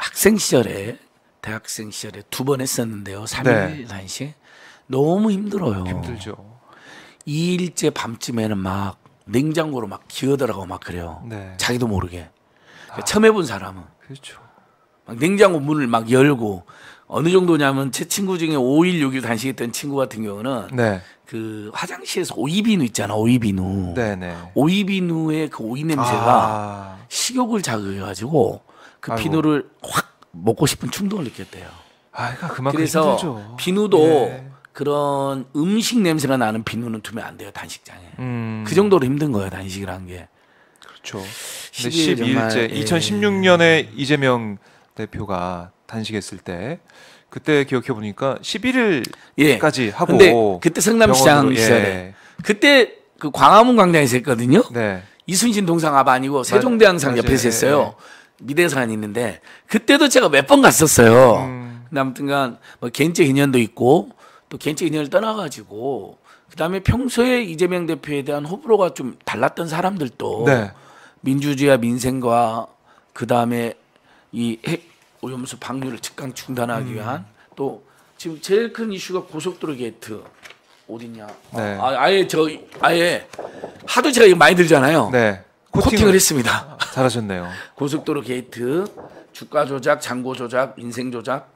학생 시절에 대학생 시절에 두 번 했었는데요. 3일 네. 단식. 너무 힘들어요. 힘들죠. 2일째 밤쯤에는 막 냉장고로 막 기어들어가고 막 그래요. 네. 자기도 모르게. 아, 그러니까 처음 해본 사람은. 그렇죠. 막 냉장고 문을 막 열고 어느 정도냐면 제 친구 중에 5일 6일 단식했던 친구 같은 경우는 네. 그 화장실에서 오이비누 있잖아 오이비누. 네네. 네. 오이비누의 그 오이 냄새가 아. 식욕을 자극해가지고 그 아이고. 비누를 확 먹고 싶은 충동을 느꼈대요. 아, 그러니까 그만큼 그래서 힘들죠. 비누도 예. 그런 음식 냄새가 나는 비누는 두면 안 돼요 단식장에. 음. 그 정도로 힘든 거예요 단식이라는 게. 그렇죠. 근 12일째 예. 2016년에 이재명 대표가 단식했을 때 그때 기억해 보니까 11일까지 예. 하고 근데 그때 성남시장 시절에 예. 그때 그 광화문 광장에서 했거든요. 네. 이순신 동상 앞 아니고 세종대왕상 네. 옆에서 했어요. 예, 예. 미대사관이 있는데 그때도 제가 몇 번 갔었어요. 음. 근데 아무튼간 뭐 개인적 인연도 있고 또 개인적 인연을 떠나가지고 그다음에 평소에 이재명 대표에 대한 호불호가 좀 달랐던 사람들도 네. 민주주의와 민생과 그다음에 이 핵 오염수 방류를 즉각 중단하기 음. 위한 음. 또 지금 제일 큰 이슈가 고속도로 게이트 어디냐 네. 아, 아예 저 아예 하도 제가 이거 많이 들잖아요. 네. 코팅을, 코팅을 했습니다. 잘하셨네요. 고속도로 게이트, 주가 조작, 잔고 조작, 인생 조작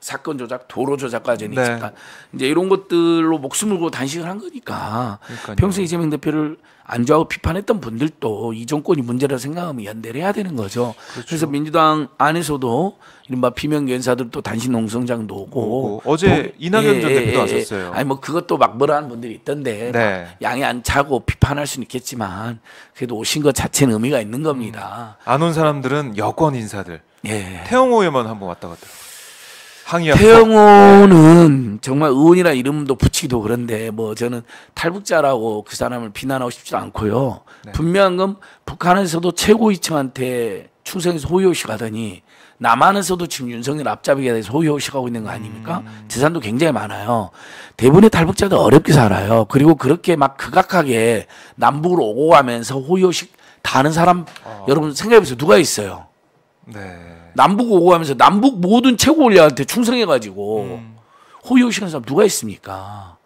사건 조작, 도로 조작까지는 네. 있다. 이제 이런 것들로 목숨을 걸고 단식을 한 거니까 그러니까요. 평소 이재명 대표를 안좋아하고 비판했던 분들도 이 정권이 문제라 생각하면 연대를 해야 되는 거죠. 그렇죠. 그래서 민주당 안에서도 이른바 비명 연사들도 단식 농성장도 오고 오고. 어제 동, 이낙연 예, 전 예, 대표도 예, 예, 왔었어요. 아니 뭐 그것도 막 뭐라 하는 분들이 있던데 네. 양이안 차고 비판할 수는 있겠지만 그래도 오신 것 자체는 의미가 있는 겁니다. 음. 안온 사람들은 여권 인사들 예. 태영호 의원 한번 왔다 갔다. 항의하고. 태영호는 정말 의원이라 이름도 붙이기도 그런데 뭐 저는 탈북자라고 그 사람을 비난하고 싶지도 않고요. 네. 분명한 건 북한에서도 최고위층한테 충성해서 호의호식 하더니 남한에서도 지금 윤석열 앞잡이에 대해서 호의호식 하고 있는 거 아닙니까? 음. 재산도 굉장히 많아요. 대부분의 탈북자들 어렵게 살아요. 그리고 그렇게 막 극악하게 남북으로 오고 가면서 호의호식 다는 사람 어. 여러분 생각해보세요. 누가 있어요? 네. 남북 오고 하면서 남북 모든 최고 권력한테 충성해가지고 음. 호의호식한 사람 누가 있습니까?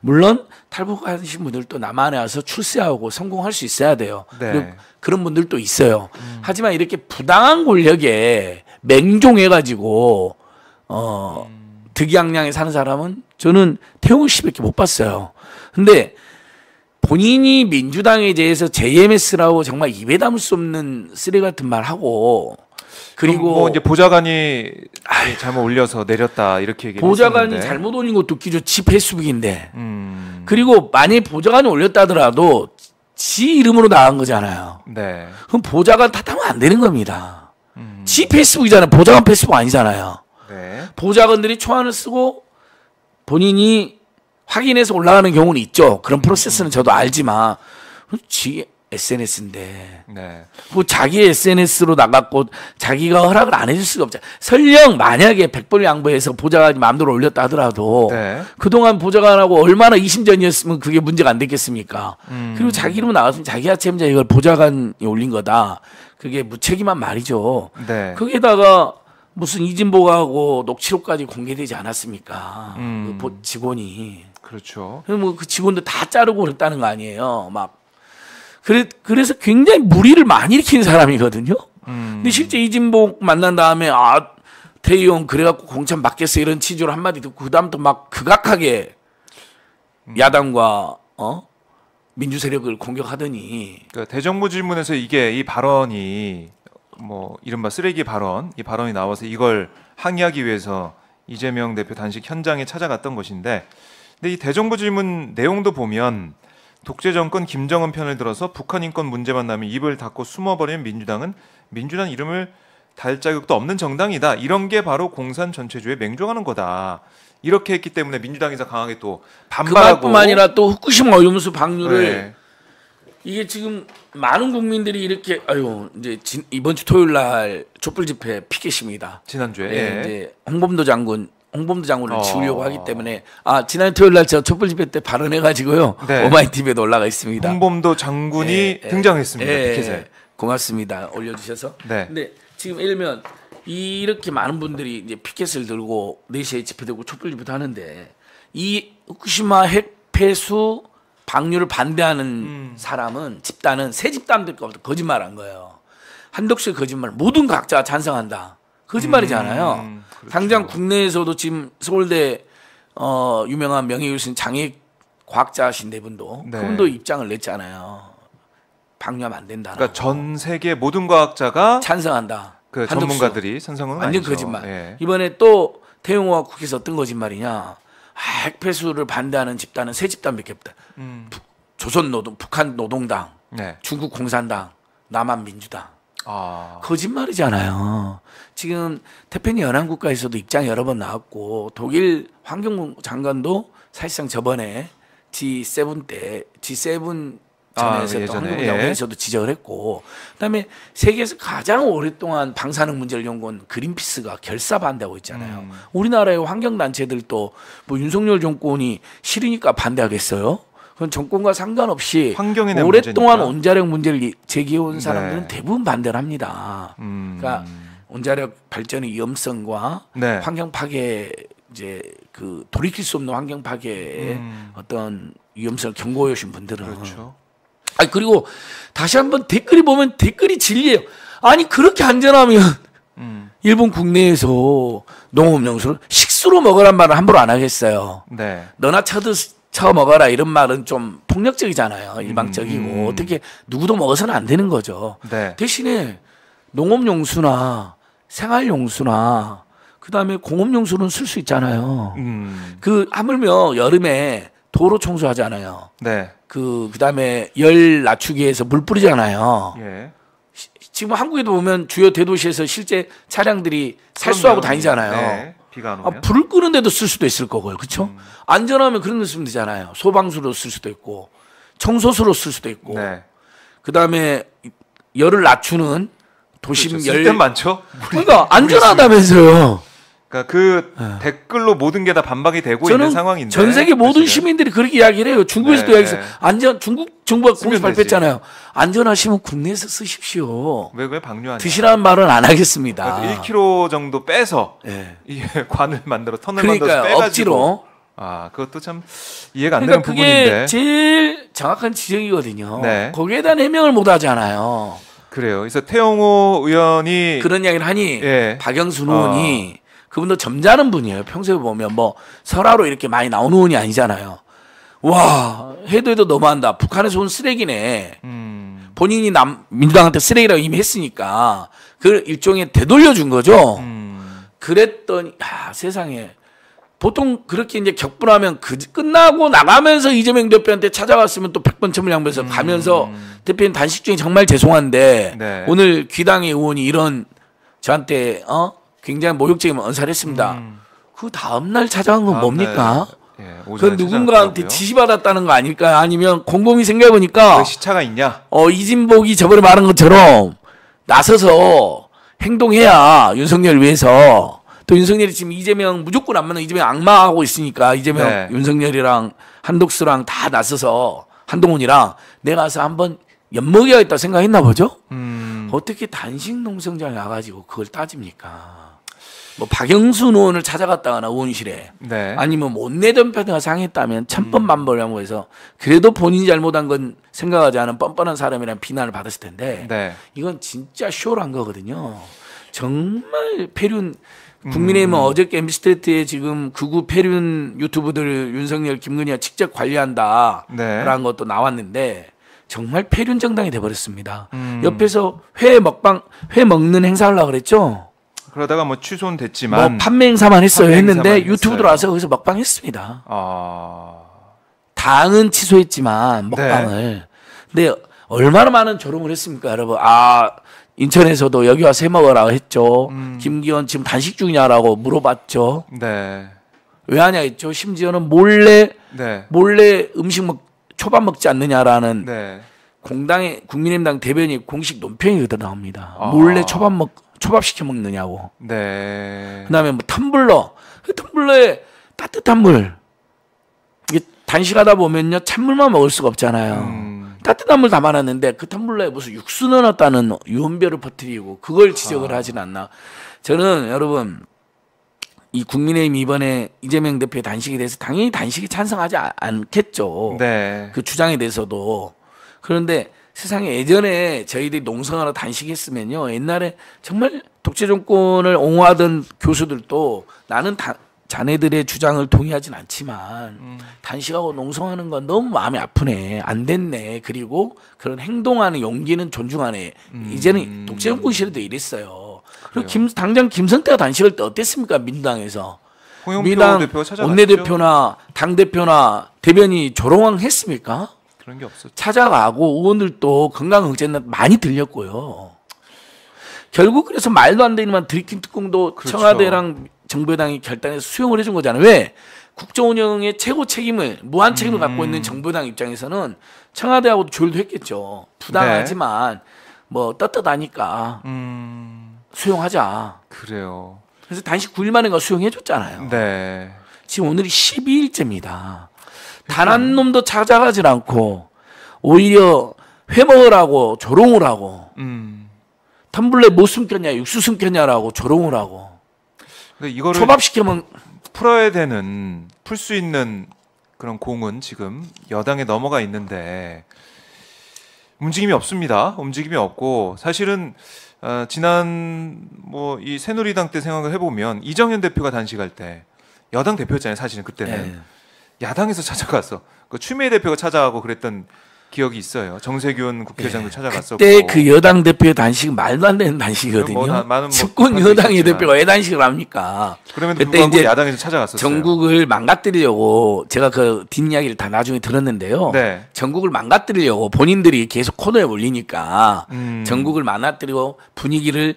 물론 탈북하신 분들도 남한에 와서 출세하고 성공할 수 있어야 돼요. 네. 그런 분들도 있어요. 음. 하지만 이렇게 부당한 권력에 맹종해가지고 어득양양에 음. 사는 사람은 저는 태용 씨밖에 못 봤어요. 근데 본인이 민주당에 대해서 JMS라고 정말 입에 담을 수 없는 쓰레 같은 말 하고 그리고 뭐 이제 보좌관이 아이, 잘못 올려서 내렸다 이렇게 얘기를 보좌관이 했었는데. 잘못 올린 것도 기죠지 페이스북인데. 음. 그리고 만일 보좌관이 올렸다더라도 지 이름으로 나간 거잖아요. 네. 그럼 보좌관 탓하면 안 되는 겁니다. 음. 지 페이스북이잖아요. 보좌관 페이스북 아니잖아요. 네. 보좌관들이 초안을 쓰고 본인이 확인해서 올라가는 경우는 있죠. 그런 프로세스는 저도 알지만 지 SNS인데. 네. 그 자기 SNS로 나갔고 자기가 허락을 안 해줄 수가 없잖아. 설령 만약에 백벌 양보해서 보좌관이 마음대로 올렸다 하더라도 네. 그동안 보좌관하고 얼마나 이심전이었으면 그게 문제가 안 됐겠습니까? 음. 그리고 자기 이름 나왔으면 자기 하체임자 이걸 보좌관이 올린 거다. 그게 무책임한 말이죠. 네. 거기에다가 무슨 이진보하고 가 녹취록까지 공개되지 않았습니까? 음. 그 직원이. 그렇죠. 뭐그 직원들 다 자르고 그랬다는 거 아니에요. 막 그래, 그래서 굉장히 무리를 많이 일으킨 사람이거든요. 음. 근데 실제 이진복 만난 다음에 아 태희용 그래갖고 공천 받겠어 이런 취지로 한마디 듣고 그다음부터 막 극악하게 음. 야당과 어 민주 세력을 공격하더니 그러니까 대정부 질문에서 이게 이 발언이 뭐 이른바 쓰레기 발언 이 발언이 나와서 이걸 항의하기 위해서 이재명 대표 단식 현장에 찾아갔던 것인데 근데 이 대정부 질문 내용도 보면 독재 정권 김정은 편을 들어서 북한 인권 문제만 나면 입을 닫고 숨어버리는 민주당은 민주당 이름을 달 자격도 없는 정당이다. 이런 게 바로 공산 전체주의 맹종하는 거다. 이렇게 했기 때문에 민주당에서 강하게 또 반발하고 그뿐 아니라 또 후쿠시마 오염수 방류를 네. 이게 지금 많은 국민들이 이렇게 아유 이제 진, 이번 주 토요일 날 촛불 집회 피켓입니다. 지난주에 네, 예. 이제 홍범도 장군 홍범도 장군을 어. 지우려고 하기 때문에 아 지난 토요일 날 제가 촛불 집회 때 발언해 가지고요 네. 오마이 TV에도 올라가 있습니다. 홍범도 장군이 예, 예, 등장했습니다. 예, 예, 고맙습니다. 올려주셔서. 네. 근데 지금 일면 이렇게 많은 분들이 이제 피켓을 들고 4시에 집회되고 촛불 집회도 하는데 이 후쿠시마 핵폐수 방류를 반대하는 음. 사람은 집단은 새 집단들과 거짓말한 거예요. 한덕수 거짓말 모든 각자가 찬성한다. 거짓말이잖아요. 음. 그렇죠. 당장 국내에서도 지금 서울대 어, 유명한 명예교수 장애 과학자신 네 분도 네. 그분도 입장을 냈잖아요. 방류하면 안 된다. 그러니까 전 세계 모든 과학자가 찬성한다. 그 전문가들이 찬성은 완전 아니죠. 거짓말. 예. 이번에 또 태용호와 국회에서 어떤 거짓말이냐? 핵폐수를 반대하는 집단은 세 집단밖에 없다. 음. 조선 노동, 북한 노동당, 네. 중국 공산당, 남한 민주당. 아. 거짓말이잖아요. 지금 태평양 연안국가에서도 입장 여러 번 나왔고 독일 환경 부 장관도 사실상 저번에 G7 때 G7 아, 전에서 아, 또 한국 연구에서도 예. 지적을 했고 그다음에 세계에서 가장 오랫동안 방사능 문제를 연구한 그린피스가 결사반대하고 있잖아요. 음. 우리나라의 환경 단체들도 뭐 윤석열 정권이 싫으니까 반대하겠어요. 그건 정권과 상관없이 오랫동안 문제니까. 원자력 문제를 제기해온 네. 사람들은 네. 대부분 반대를 합니다. 음. 그러니까 원자력 발전의 위험성과 네. 환경 파괴 이제 그 돌이킬 수 없는 환경 파괴의 음. 어떤 위험성을 경고해 오신 분들은 그렇죠. 아 그리고 다시 한번 댓글이 보면 댓글이 진리예요. 아니 그렇게 안전하면 음. 일본 국내에서 농업용수를 식수로 먹으란 말을 함부로 안 하겠어요. 네. 너나 쳐드 처먹어라 음 이런 말은 좀 폭력적이잖아요. 음, 일방적이고 음, 음, 어떻게 누구도 먹어서는 안 되는 거죠. 네. 대신에 농업용수나 생활용수나 그다음에 공업용수는 쓸 수 있잖아요. 음. 그 하물며 여름에 도로 청소하잖아요. 네. 그 그다음에 열 낮추기 위해서 물 뿌리잖아요. 예. 지금 한국에도 보면 주요 대도시에서 실제 차량들이 살수하고 다니잖아요. 네. 비가 안 아, 오면? 아, 불을 끄는데도 쓸 수도 있을 거고요. 그렇 음. 안전하면 그런 데 쓰면 되잖아요. 소방수로 쓸 수도 있고 청소수로 쓸 수도 있고. 네. 그다음에 열을 낮추는 도심 그렇죠. 열 많죠. 그러니까 안전하다면서요. 그러니까 그 네. 댓글로 모든 게 다 반박이 되고 있는 상황인데 전 세계 모든 사실은. 시민들이 그렇게 이야기를 해요. 중국에서도 여기서어 네, 네. 안전 중국 정부가 공식 발표했잖아요. 안전하시면 국내에서 쓰십시오. 왜왜 방류하냐? 드시라는 말은 안 하겠습니다. 그러니까 아, 1kg 정도 빼서 예. 이 관을 만들어 터널 그러니까 만들어 빼가지고 억지로. 아 그것도 참 이해가 안 그러니까 되는 부분인데 그게 제일 정확한 지적이거든요. 네. 거기에 대한 해명을 못 하잖아요. 그래요. 그래서 태영호 의원이 그런 이야기를 하니 예. 박영순 의원이 어. 그분도 점잖은 분이에요. 평소에 보면 뭐 설화로 이렇게 많이 나오는 분이 아니잖아요. 와 해도 해도 너무한다. 북한에서 온 쓰레기네. 음. 본인이 남 민주당한테 쓰레기라고 이미 했으니까 그 일종의 되돌려 준 거죠. 음. 그랬더니 야, 세상에 보통 그렇게 이제 격분하면 그 끝나고 나가면서 이재명 대표한테 찾아갔으면 또 100번 첨을 양보해서 음. 가면서 대표님 단식 중에 정말 죄송한데 네. 오늘 귀당의 의원이 이런 저한테 어 굉장히 모욕적인 언사했습니다. 음. 그 다음 날 찾아간 건 뭡니까? 예, 그 누군가한테 지시받았다는 거 아닐까요? 아니면 공공이 생각해보니까 시차가 있냐? 어 이진복이 저번에 말한 것처럼 나서서 행동해야 윤석열 위해서 또 윤석열이 지금 이재명 무조건 안 만나 이재명 악마하고 있으니까 이재명 네. 윤석열이랑 한독수랑 다 나서서 한동훈이랑 내가 서 한번 엿먹여야겠다 생각했나 보죠. 음. 어떻게 단식 농성장에 나가지고 그걸 따집니까? 뭐 박영순 의원을 찾아갔다거나 의원실에 네. 아니면 못 내던 편가 상했다면 천번만벌이라고 음. 해서 그래도 본인이 잘못한 건 생각하지 않은 뻔뻔한 사람이란 비난을 받았을 텐데 네. 이건 진짜 쇼란 거거든요. 정말 폐륜 음. 국민의힘은 음. 어저께 MB 스트이트에 지금 극우 폐륜 유튜브들 윤석열 김근희가 직접 관리한다라는 네. 것도 나왔는데 정말 폐륜 정당이 돼버렸습니다. 음. 옆에서 회 먹방 회 먹는 행사하려 고 그랬죠. 그러다가 뭐 취소됐지만 는뭐 판매 행사만 했어요. 판매 했는데 행사만 유튜브 했 들어와서 거기서 먹방 했습니다. 아... 당은 취소했지만 네. 먹방을. 네. 근데 얼마나 많은 졸음을 했습니까, 여러분? 아 인천에서도 여기 와서 해 먹어라 했죠. 음. 김기현 지금 단식 중이냐라고 물어봤죠. 네. 왜 하냐 했죠. 심지어는 몰래 네. 몰래 음식 먹 초밥 먹지 않느냐라는 네. 공당의 국민의당 대변인 공식 논평이 그다 나옵니다. 아. 몰래 초밥 먹 초밥 시켜 먹느냐고. 네. 그다음에 뭐 텀블러. 그 텀블러에 따뜻한 물. 이게 단식하다 보면요 찬물만 먹을 수가 없잖아요. 음. 따뜻한 물 담아놨는데 그 텀블러에 무슨 육수 넣어놨다는 유언별을 퍼뜨리고 그걸 아. 지적을 아. 하진 않나. 저는 여러분 이 국민의힘 이번에 이재명 대표의 단식에 대해서 당연히 단식에 찬성하지 않겠죠. 네. 그 주장에 대해서도. 그런데 세상에 예전에 저희들이 농성하러 단식했으면요. 옛날에 정말 독재 정권을 옹호하던 교수들도 나는 다, 자네들의 주장을 동의하진 않지만 음. 단식하고 농성하는 건 너무 마음이 아프네. 안 됐네. 그리고 그런 행동하는 용기는 존중하네. 음. 이제는 독재 정권 시대도 이랬어요. 그리고 김, 당장 김성태가 단식할 때 어땠습니까? 민당에서 민당 원내대표나 당대표나 대변이 조롱왕 했습니까? 그런 게 없었죠. 찾아가고 의원들도 건강 검진은 많이 들렸고요. 결국 그래서 말도 안 되는 만 들킨 특공도 그렇죠. 청와대랑 정부당이 결단해서 수용을 해준 거잖아요. 왜? 국정 운영의 최고 책임을 무한 책임을 음. 갖고 있는 정부당 입장에서는 청와대하고도 조율도 했겠죠. 부당하지만 네. 뭐 떳떳하니까 음. 수용하자. 그래요. 그래서 단식 9일 만에 수용해줬잖아요. 네. 지금 오늘이 12일째입니다. 단한 놈도 찾아가질 않고 오히려 회먹을 하고 조롱을 하고 음. 텀블러에 뭐 숨겼냐 육수 숨겼냐라고 조롱을 하고 근데 이거를 초밥 시키면 풀어야 되는 풀 수 있는 그런 공은 지금 여당에 넘어가 있는데 움직임이 없습니다. 움직임이 없고 사실은 어, 지난 뭐 이 새누리당 때 생각을 해보면 이정현 대표가 단식할 때 여당 대표잖아요 사실은 그때는. 네. 야당에서 찾아갔어그 추미애 대표가 찾아가고 그랬던 기억이 있어요. 정세균 국회의장도 예, 찾아갔었고. 그때 그 여당 대표의 단식 말도 안 되는 단식이거든요. 뭐, 뭐 집권 여당의 대표가 왜 단식을 합니까? 그럼에 그때 이제 야당에서 찾아갔었어요. 전국을 망가뜨리려고 제가 그 뒷이야기를 다 나중에 들었는데요. 네. 전국을 망가뜨리려고 본인들이 계속 코너에 몰리니까 음. 전국을 망가뜨리고 분위기를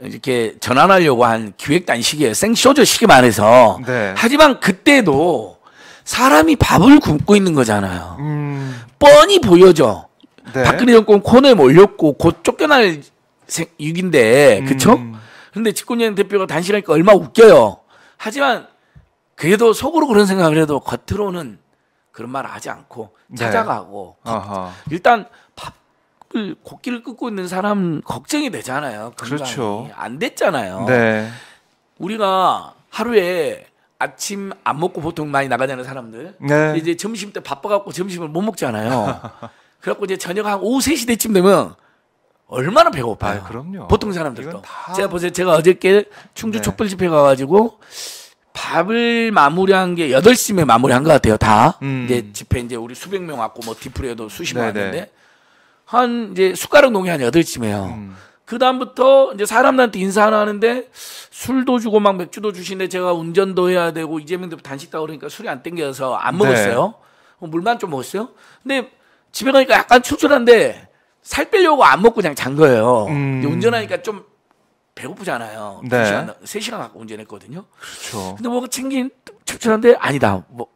이렇게 전환하려고 한 기획 단식이에요. 생쇼저식이 말해서. 네. 하지만 그때도 사람이 밥을 굶고 있는 거잖아요. 음. 뻔히 보여져. 네. 박근혜 정권 코너에 몰렸고 곧 쫓겨날 육인데 음. 그쵸? 근데 집권여행 대표가 단식하니까 얼마 웃겨요. 하지만 그래도 속으로 그런 생각을 해도 겉으로는 그런 말 하지 않고 네. 찾아가고 네. 일단 밥을 곡기를 끊고 있는 사람 걱정이 되잖아요. 그렇죠. 안 됐잖아요. 네. 우리가 하루에 아침 안 먹고 보통 많이 나가냐는 사람들. 네. 이제 점심 때 바빠갖고 점심을 못 먹잖아요. 그래갖고 이제 저녁 한 오후 3시 때쯤 되면 얼마나 배고파요. 아, 보통 사람들도. 다... 제가 보세요. 제가 어저께 충주 네. 촛불 집회 가가지고 밥을 마무리한 게 8시에 마무리한 것 같아요. 다. 음. 이제 집회 이제 우리 수백 명 왔고 뭐 디프레도 수십 명 네, 네. 왔는데 한 이제 숟가락 농이 한 8시에요. 쯤 음. 그 다음부터 이제 사람들한테 인사하러 하는데 술도 주고 막 맥주도 주시는데 제가 운전도 해야 되고 이재명 대표 단식 다 그러니까 술이 안 땡겨서 안 네. 먹었어요. 네. 물만 좀 먹었어요. 근데 집에 가니까 약간 출출한데 살 빼려고 안 먹고 그냥 잔 거예요. 음. 운전하니까 좀 배고프잖아요. 네. 3시간 갖고 운전했거든요. 그렇죠. 근데 뭐가 챙긴 출출한데 아니다. 뭐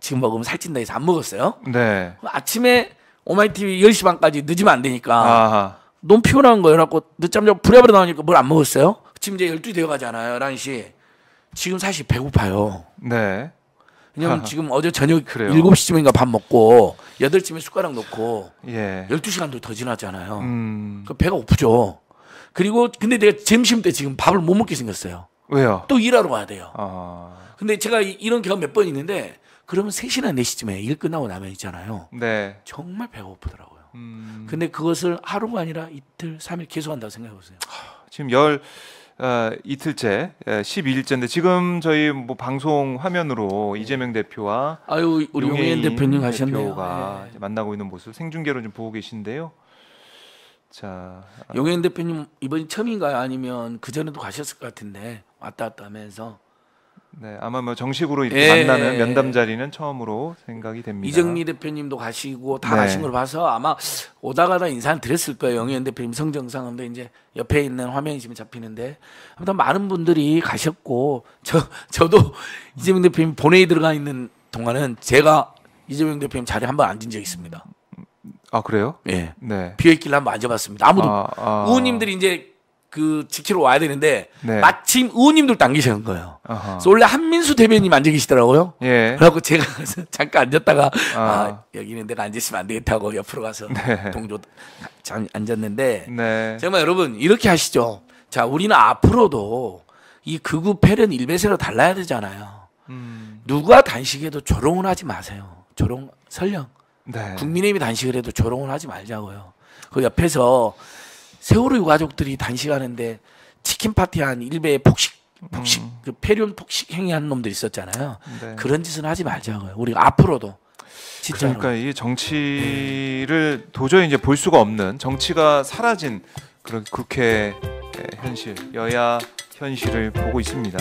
지금 먹으면 살찐다 해서 안 먹었어요. 네. 아침에 오마이TV 10시 반까지 늦으면 안 되니까. 아하. 너무 피곤한 거예요. 그래갖고 늦잠 자고 부랴부랴 나오니까 뭘 안 먹었어요? 지금 이제 12시 되어 가잖아요. 11시. 지금 사실 배고파요. 네. 왜냐면 지금 어제 저녁 그래요. 7시쯤인가 밥 먹고 8시쯤에 숟가락 넣고 예. 12시간도 더 지났잖아요. 음. 그 배가 고프죠. 그리고 근데 내가 점심 때 지금 밥을 못 먹게 생겼어요. 왜요? 또 일하러 가야 돼요. 어. 근데 제가 이, 런 경험 몇번 있는데 그러면 3시나 4시쯤에 일 끝나고 나면 있잖아요. 네. 정말 배고프더라고요. 가 음. 근데 그것을 하루가 아니라 이틀, 삼일 계속 한다고 생각해 보세요. 지금 열 어, 이틀째, 12일째인데 예, 지금 저희 뭐 방송 화면으로 네. 이재명 대표와 아유 우리 용혜인 대표님 가셨네요. 가 네. 만나고 있는 모습 생중계로 좀 보고 계신데요. 자, 아. 용혜인 대표님 이번이 처음인가요? 아니면 그 전에도 가셨을 것 같은데 왔다 갔다 하면서 네, 아마 뭐 정식으로 이렇게 예. 만나는 면담 자리는 처음으로 생각이 됩니다. 이정미 대표님도 가시고 다 네. 가신 걸 봐서 아마 오다 가다 인사는 드렸을 거예요. 영현 대표님 성정상은데 이제 옆에 있는 화면이 지금 잡히는데 아무튼 많은 분들이 가셨고 저 저도 이재명 대표님 본회의 들어가 있는 동안은 제가 이재명 대표님 자리 한번 앉은 적 있습니다. 아 그래요? 예. 네. 비어있길 한번 앉아봤습니다. 아무도 아, 아. 의원님들이 이제 그 지키러 와야 되는데 네. 마침 의원님들 당기시는 거예요. 그래서 원래 한민수 대변인 앉아 계시더라고요. 예. 그래갖 제가 잠깐 앉았다가 어. 아, 여기는 내가 앉으시면 안 되겠다고 옆으로 가서 네. 동조 앉았는데 네. 정말 여러분 이렇게 하시죠. 자 우리는 앞으로도 이 극우 패련 일베세로 달라야 되잖아요. 음. 누가 단식해도 조롱은 하지 마세요. 조롱 설령 네. 국민의힘이 단식을 해도 조롱은 하지 말자고요. 그 옆에서 세월호 유 가족들이 단식하는데 치킨 파티한 일베의 폭식 폭식 음. 그 폐륜 폭식 행위하는 놈들 있었잖아요. 네. 그런 짓은 하지 말자고요. 우리가 앞으로도 진짜로. 그러니까 이 정치를 네. 도저히 이제 볼 수가 없는 정치가 사라진 그런 국회 현실 여야 현실을 보고 있습니다.